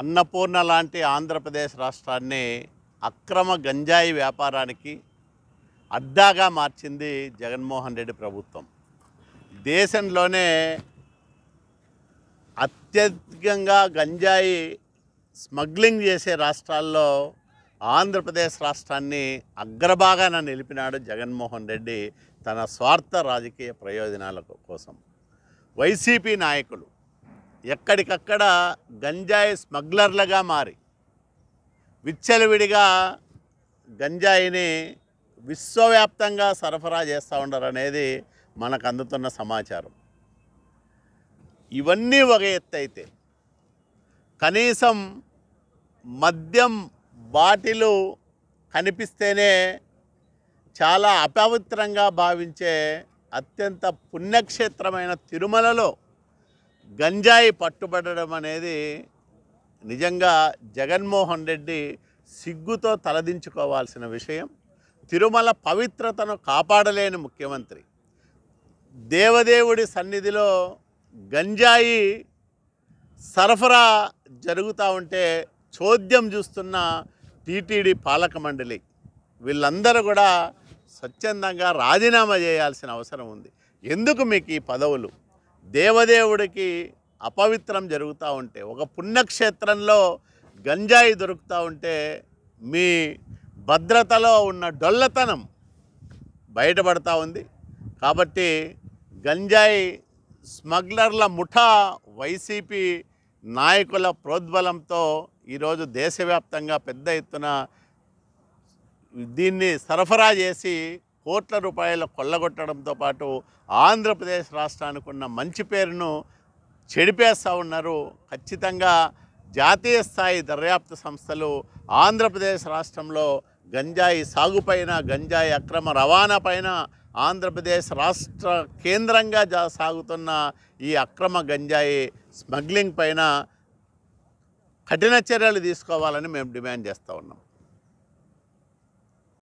అన్నపూర్ణ లాంటి ఆంధ్రప్రదేశ్ రాష్ట్రాన్ని అక్రమ గంజాయి వ్యాపారానికి అడ్డాగా మార్చింది జగన్మోహన్ రెడ్డి ప్రభుత్వం దేశంలోనే అత్యధికంగా గంజాయి స్మగ్లింగ్ చేసే రాష్ట్రాల్లో ఆంధ్రప్రదేశ్ రాష్ట్రాన్ని అగ్రభాగాన నిలిపినాడు జగన్మోహన్ రెడ్డి తన స్వార్థ రాజకీయ ప్రయోజనాల కోసం వైసీపీ నాయకులు ఎక్కడికక్కడ గంజాయి స్మగ్లర్లుగా మారి విచ్చలవిడిగా గంజాయిని విశ్వవ్యాప్తంగా సరఫరా చేస్తూ ఉండరు అనేది మనకు అందుతున్న సమాచారం ఇవన్నీ ఒక ఎత్తైతే కనీసం మద్యం బాటిలు కనిపిస్తేనే చాలా అపవిత్రంగా భావించే అత్యంత పుణ్యక్షేత్రమైన తిరుమలలో గంజాయి పట్టుబడడం అనేది నిజంగా జగన్మోహన్ రెడ్డి సిగ్గుతో తలదించుకోవాల్సిన విషయం తిరుమల పవిత్రతను కాపాడలేని ముఖ్యమంత్రి దేవదేవుడి సన్నిధిలో గంజాయి సరఫరా జరుగుతూ ఉంటే చోద్యం చూస్తున్న టీటీడీ పాలక మండలి వీళ్ళందరూ కూడా స్వచ్ఛందంగా రాజీనామా చేయాల్సిన అవసరం ఉంది ఎందుకు మీకు ఈ పదవులు దేవదేవుడికి అపవిత్రం జరుగుతూ ఉంటే ఒక పుణ్యక్షేత్రంలో గంజాయి దొరుకుతూ ఉంటే మీ భద్రతలో ఉన్న డొల్లతనం బయటపడతా ఉంది కాబట్టి గంజాయి స్మగ్లర్ల ముఠా వైసీపీ నాయకుల ప్రోద్బలంతో ఈరోజు దేశవ్యాప్తంగా పెద్ద ఎత్తున దీన్ని సరఫరా చేసి కోట్ల రూపాయల కొల్లగొట్టడంతో పాటు ఆంధ్రప్రదేశ్ రాష్ట్రానికి ఉన్న మంచి పేరును చెడిపేస్తూ ఉన్నారు ఖచ్చితంగా జాతీయ స్థాయి దర్యాప్తు సంస్థలు ఆంధ్రప్రదేశ్ రాష్ట్రంలో గంజాయి సాగుపైన గంజాయి అక్రమ రవాణా పైన ఆంధ్రప్రదేశ్ రాష్ట్ర కేంద్రంగా జా సాగుతున్న ఈ అక్రమ గంజాయి స్మగ్లింగ్ పైన కఠిన చర్యలు తీసుకోవాలని మేము డిమాండ్ చేస్తూ ఉన్నాం